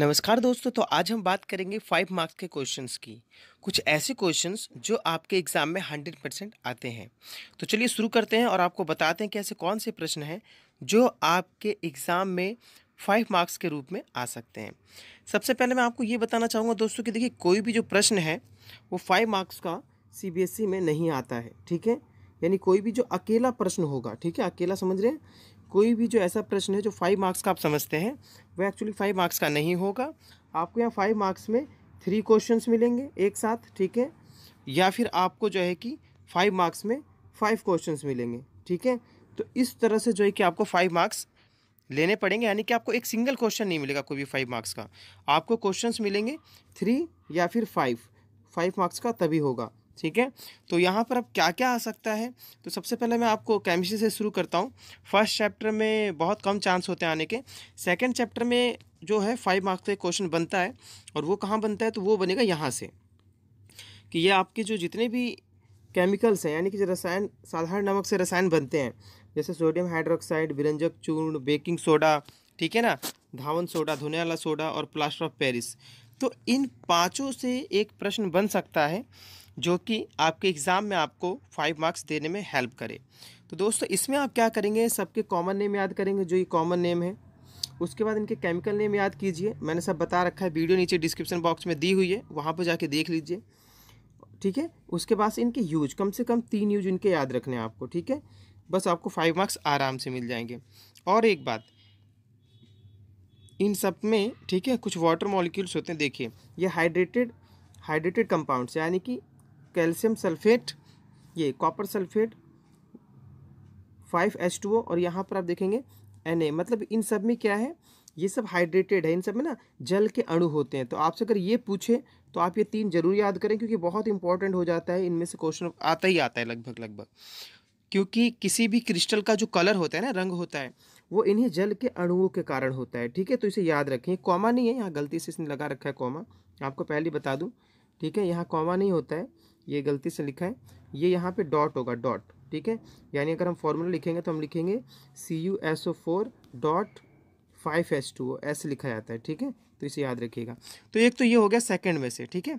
नमस्कार दोस्तों तो आज हम बात करेंगे फाइव मार्क्स के क्वेश्चंस की कुछ ऐसे क्वेश्चंस जो आपके एग्ज़ाम में हंड्रेड परसेंट आते हैं तो चलिए शुरू करते हैं और आपको बताते हैं कि ऐसे कौन से प्रश्न हैं जो आपके एग्ज़ाम में फाइव मार्क्स के रूप में आ सकते हैं सबसे पहले मैं आपको ये बताना चाहूँगा दोस्तों कि देखिए कोई भी जो प्रश्न है वो फाइव मार्क्स का सी e में नहीं आता है ठीक है यानी कोई भी जो अकेला प्रश्न होगा ठीक है अकेला समझ रहे हैं कोई भी जो ऐसा प्रश्न है जो फाइव मार्क्स का आप समझते हैं वह एक्चुअली फाइव मार्क्स का नहीं होगा आपको यहाँ फाइव मार्क्स में थ्री क्वेश्चंस मिलेंगे एक साथ ठीक है या फिर आपको जो है कि फाइव मार्क्स में फाइव क्वेश्चंस मिलेंगे ठीक है तो इस तरह से जो है कि आपको फाइव मार्क्स लेने पड़ेंगे यानी कि आपको एक सिंगल क्वेश्चन नहीं मिलेगा कोई भी फाइव मार्क्स का आपको क्वेश्चंस मिलेंगे थ्री या फिर फाइव फाइव मार्क्स का तभी होगा ठीक है तो यहाँ पर अब क्या क्या आ सकता है तो सबसे पहले मैं आपको केमिस्ट्री से शुरू करता हूँ फर्स्ट चैप्टर में बहुत कम चांस होते हैं आने के सेकेंड चैप्टर में जो है फाइव मार्क्स का क्वेश्चन बनता है और वो कहाँ बनता है तो वो बनेगा यहाँ से कि ये आपके जो जितने भी केमिकल्स हैं यानी कि जो रसायन साधारण नमक से रसायन बनते हैं जैसे सोडियम हाइड्रोक्साइड विरंजक चूर्ण बेकिंग सोडा ठीक है ना धावन सोडा धोने वाला सोडा और प्लास्टर ऑफ पेरिस तो इन पाँचों से एक प्रश्न बन सकता है जो कि आपके एग्ज़ाम में आपको फाइव मार्क्स देने में हेल्प करे तो दोस्तों इसमें आप क्या करेंगे सबके कॉमन नेम याद करेंगे जो ये कॉमन नेम है उसके बाद इनके केमिकल नेम याद कीजिए मैंने सब बता रखा है वीडियो नीचे डिस्क्रिप्शन बॉक्स में दी हुई है वहाँ पर जाके देख लीजिए ठीक है उसके बाद इनके यूज कम से कम तीन यूज इनके याद रखने हैं आपको ठीक है बस आपको फाइव मार्क्स आराम से मिल जाएंगे और एक बात इन सब में ठीक है कुछ वाटर मॉलिक्यूल्स होते हैं देखिए ये हाइड्रेटेड हाइड्रेटेड कंपाउंड्स यानी कि कैल्शियम सल्फेट ये copper sulphate five H two O और यहाँ पर आप देखेंगे एन ए मतलब इन सब में क्या है ये सब हाइड्रेटेड है इन सब में ना जल के अणु होते हैं तो आपसे अगर ये पूछे तो आप ये तीन जरूर याद करें क्योंकि बहुत इंपॉर्टेंट हो जाता है इनमें से क्वेश्चन आता ही आता है लगभग लगभग क्योंकि किसी भी क्रिस्टल का जो कलर होता है ना रंग होता है वो इन्हीं जल के अणुओं के कारण होता है ठीक है तो इसे याद रखें कॉमा नहीं है यहाँ गलती से इसने लगा रखा है कॉमा आपको पहले बता दूँ ठीक है यहाँ कॉमा नहीं होता है ये गलती से लिखा है ये यहाँ पे डॉट होगा डॉट ठीक है यानी अगर हम फॉर्मूला लिखेंगे तो हम लिखेंगे C U S O four dot five S two ऐसे लिखा जाता है ठीक है तो इसे याद रखिएगा तो एक तो ये हो गया सेकेंड में से ठीक है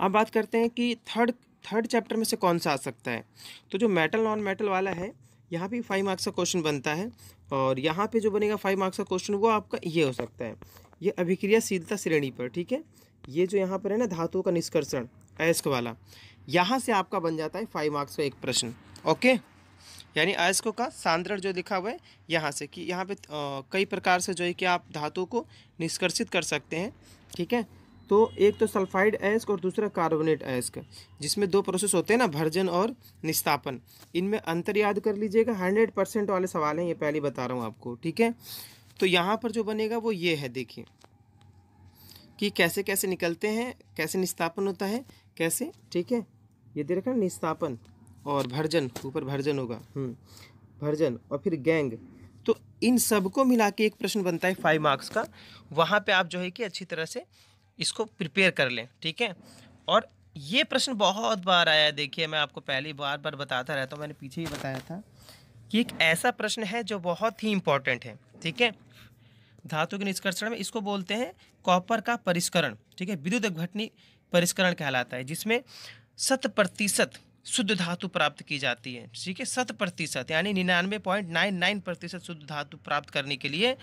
अब बात करते हैं कि थर्ड थर्ड चैप्टर में से कौन सा आ सकता है तो जो मेटल नॉन मेटल वाला है यहाँ पे फाइव मार्क्स का क्वेश्चन बनता है और यहाँ पे जो बनेगा फाइव मार्क्स का क्वेश्चन वो आपका ये हो सकता है ये अभिक्रियाशीलता श्रेणी पर ठीक है ये जो यहाँ पर है ना धातुओं का निष्कर्षण अयस्क वाला यहाँ से आपका बन जाता है फाइव मार्क्स का एक प्रश्न ओके यानी अयस्क का सांद्रण जो लिखा हुआ है यहाँ से कि यहाँ पे कई प्रकार से जो है कि आप धातु को निष्कर्षित कर सकते हैं ठीक है तो एक तो सल्फाइड अयस्क और दूसरा कार्बोनेट अयस्क जिसमें दो प्रोसेस होते हैं ना भर्जन और निस्तापन इनमें अंतर याद कर लीजिएगा हंड्रेड परसेंट वाले सवाल हैं ये पहले बता रहा हूँ आपको ठीक है तो यहाँ पर जो बनेगा वो ये है देखिए कि कैसे कैसे निकलते हैं कैसे निस्तापन होता है कैसे ठीक है ये दे रखा निस्तापन और भर्जन ऊपर भर्जन होगा हम्म, भर्जन और फिर गैंग तो इन सबको मिला के एक प्रश्न बनता है फाइव मार्क्स का वहाँ पे आप जो है कि अच्छी तरह से इसको प्रिपेयर कर लें ठीक है और ये प्रश्न बहुत बार आया देखिए मैं आपको पहली बार बार बताता रहता हूँ मैंने पीछे ही बताया था कि एक ऐसा प्रश्न है जो बहुत ही इम्पोर्टेंट है ठीक है धातु के निष्कर्षण में इसको बोलते हैं कॉपर का परिष्करण ठीक है विद्युत घटनी परिष्करण कहलाता है जिसमें शत प्रतिशत शुद्ध धातु प्राप्त की जाती है ठीक है शत प्रतिशत यानी निन्यानवे पॉइंट नाइन नाइन प्रतिशत शुद्ध धातु प्राप्त करने के लिए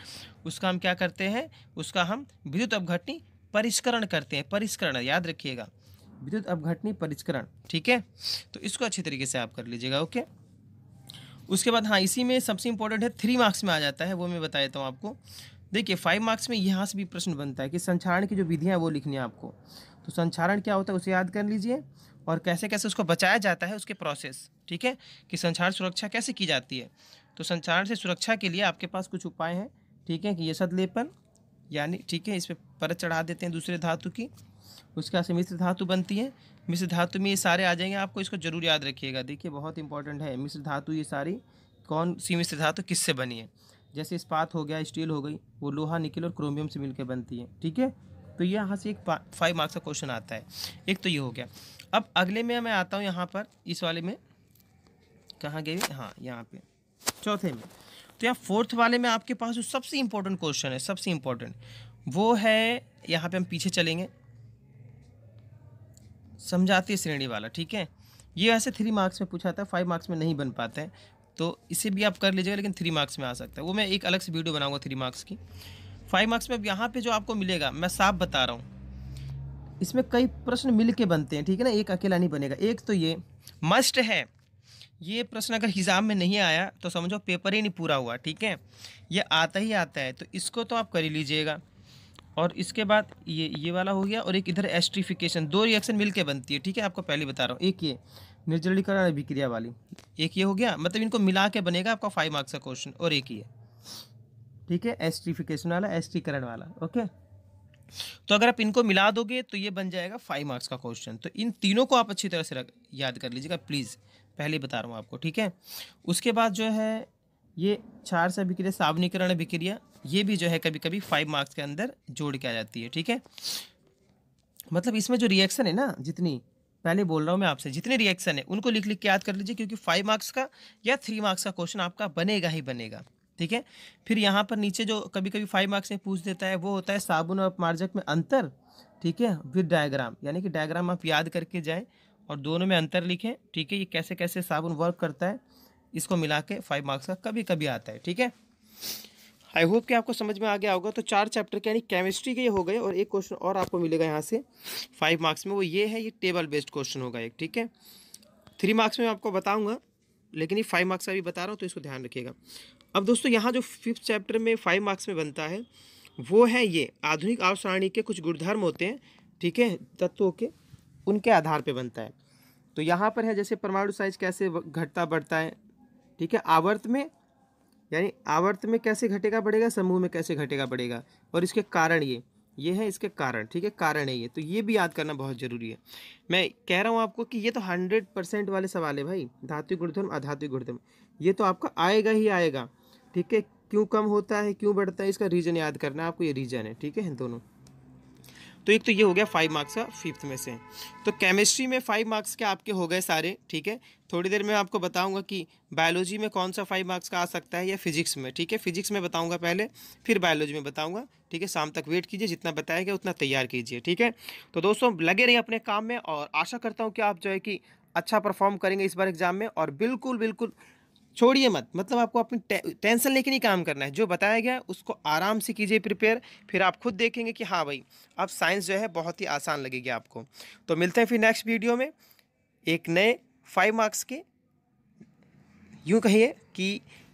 उसका हम क्या करते हैं उसका हम विद्युत अवघटनी परिष्करण करते हैं परिष्करण याद रखिएगा विद्युत अवघटनी परिष्करण ठीक है तो इसको अच्छे तरीके से आप कर लीजिएगा ओके उसके बाद हाँ इसी में सबसे इंपॉर्टेंट है थ्री मार्क्स में आ जाता है वो मैं बता देता हूँ आपको देखिए फाइव मार्क्स में यहाँ से भी प्रश्न बनता है कि संचारण की जो विधियाँ वो लिखनी है आपको तो संचारण क्या होता है उसे याद कर लीजिए और कैसे कैसे उसको बचाया जाता है उसके प्रोसेस ठीक है कि संचार सुरक्षा कैसे की जाती है तो संचार से सुरक्षा के लिए आपके पास कुछ उपाय हैं ठीक है कि ये सद लेपन यानी ठीक है इस परत चढ़ा देते हैं दूसरे धातु की उसके बाद से मिश्र धातु बनती है मिश्र धातु में ये सारे आ जाएंगे आपको इसको जरूर याद रखिएगा देखिए बहुत इंपॉर्टेंट है मिश्र धातु ये सारी कौन सी मिश्र धातु किससे बनी है जैसे इस्पात हो गया स्टील हो गई वो लोहा निकल और क्रोमियम से मिलकर बनती है ठीक है तो ये यहाँ से एक फाइव मार्क्स का क्वेश्चन आता है एक तो ये हो गया अब अगले में मैं आता हूँ यहाँ पर इस वाले में कहाँ गए हाँ यहाँ पे चौथे में तो यहाँ फोर्थ वाले में आपके पास जो सबसे इम्पोर्टेंट क्वेश्चन है सबसे इम्पोर्टेंट वो है यहाँ पे हम पीछे चलेंगे समझाती श्रेणी वाला ठीक है ये ऐसे थ्री मार्क्स में पूछा था फाइव मार्क्स में नहीं बन पाते हैं तो इसे भी आप कर लीजिएगा लेकिन थ्री मार्क्स में आ सकता है वो मैं एक अलग से वीडियो बनाऊंगा थ्री मार्क्स की फाइव मार्क्स में अब यहाँ पे जो आपको मिलेगा मैं साफ बता रहा हूँ इसमें कई प्रश्न मिल के बनते हैं ठीक है ना एक अकेला नहीं बनेगा एक तो ये मस्ट है ये प्रश्न अगर हिजाम में नहीं आया तो समझो पेपर ही नहीं पूरा हुआ ठीक है ये आता ही आता है तो इसको तो आप कर ही लीजिएगा और इसके बाद ये ये वाला हो गया और एक इधर एस्ट्रीफिकेशन दो रिएक्शन के बनती है ठीक है आपको पहले बता रहा हूँ एक ये निर्जलीकरण अभिक्रिया वाली एक ये हो गया मतलब इनको मिला के बनेगा आपका फाइव मार्क्स का क्वेश्चन और एक ये ठीक है एस्ट्रीफिकेशन वाला एस्ट्रीकरण वाला ओके तो अगर आप इनको मिला दोगे तो ये बन जाएगा फाइव मार्क्स का क्वेश्चन तो इन तीनों को आप अच्छी तरह से रख याद कर लीजिएगा प्लीज़ पहले बता रहा हूँ आपको ठीक है उसके बाद जो है ये चार से अभिक्रिया सावनीकरण अभिक्रिया ये भी जो है कभी कभी फाइव मार्क्स के अंदर जोड़ के आ जाती है ठीक है मतलब इसमें जो रिएक्शन है ना जितनी पहले बोल रहा हूँ मैं आपसे जितने रिएक्शन है उनको लिख लिख के याद कर लीजिए क्योंकि फाइव मार्क्स का या थ्री मार्क्स का क्वेश्चन आपका बनेगा ही बनेगा ठीक है फिर यहाँ पर नीचे जो कभी कभी फाइव मार्क्स में पूछ देता है वो होता है साबुन और मार्जक में अंतर ठीक है विद डायग्राम यानी कि डायग्राम आप याद करके जाएँ और दोनों में अंतर लिखें ठीक है ये कैसे कैसे साबुन वर्क करता है इसको मिला के फाइव मार्क्स का कभी कभी आता है ठीक है आई होप कि आपको समझ में आ गया होगा तो चार चैप्टर के यानी केमिस्ट्री के ये हो गए और एक क्वेश्चन और आपको मिलेगा यहाँ से फाइव मार्क्स में वो ये है ये टेबल बेस्ड क्वेश्चन होगा एक ठीक है थ्री मार्क्स में आपको बताऊँगा लेकिन ये फाइव मार्क्स का भी बता रहा हूँ तो इसको ध्यान रखिएगा अब दोस्तों यहाँ जो फिफ्थ चैप्टर में फाइव मार्क्स में बनता है वो है ये आधुनिक आव के कुछ गुणधर्म होते हैं ठीक है तत्वों के उनके आधार पर बनता है तो यहाँ पर है जैसे परमाणु साइज कैसे घटता बढ़ता है ठीक है आवर्त में यानी आवर्त में कैसे घटेगा बढ़ेगा समूह में कैसे घटेगा बढ़ेगा और इसके कारण ये ये है इसके कारण ठीक है कारण है ये तो ये भी याद करना बहुत ज़रूरी है मैं कह रहा हूँ आपको कि ये तो हंड्रेड परसेंट वाले सवाल है भाई धात्विक गुणधर्म अधातु गुणधर्म ये तो आपका आएगा ही आएगा ठीक है क्यों कम होता है क्यों बढ़ता है इसका रीज़न याद करना आपको ये रीज़न है ठीक है दोनों तो एक तो ये हो गया फाइव मार्क्स का फिफ्थ में से तो केमिस्ट्री में फाइव मार्क्स के आपके हो गए सारे ठीक है थोड़ी देर में आपको बताऊंगा कि बायोलॉजी में कौन सा फाइव मार्क्स का आ सकता है या फिजिक्स में ठीक है फिजिक्स में बताऊंगा पहले फिर बायोलॉजी में बताऊंगा ठीक है शाम तक वेट कीजिए जितना बताया गया उतना तैयार कीजिए ठीक है तो दोस्तों लगे रहिए अपने काम में और आशा करता हूँ कि आप जो है कि अच्छा परफॉर्म करेंगे इस बार एग्ज़ाम में और बिल्कुल बिल्कुल छोड़िए मत मतलब आपको अपनी टे, टेंशन लेके नहीं काम करना है जो बताया गया उसको आराम से कीजिए प्रिपेयर फिर आप खुद देखेंगे कि हाँ भाई अब साइंस जो है बहुत ही आसान लगेगी आपको तो मिलते हैं फिर नेक्स्ट वीडियो में एक नए फाइव मार्क्स के यूँ कहिए कि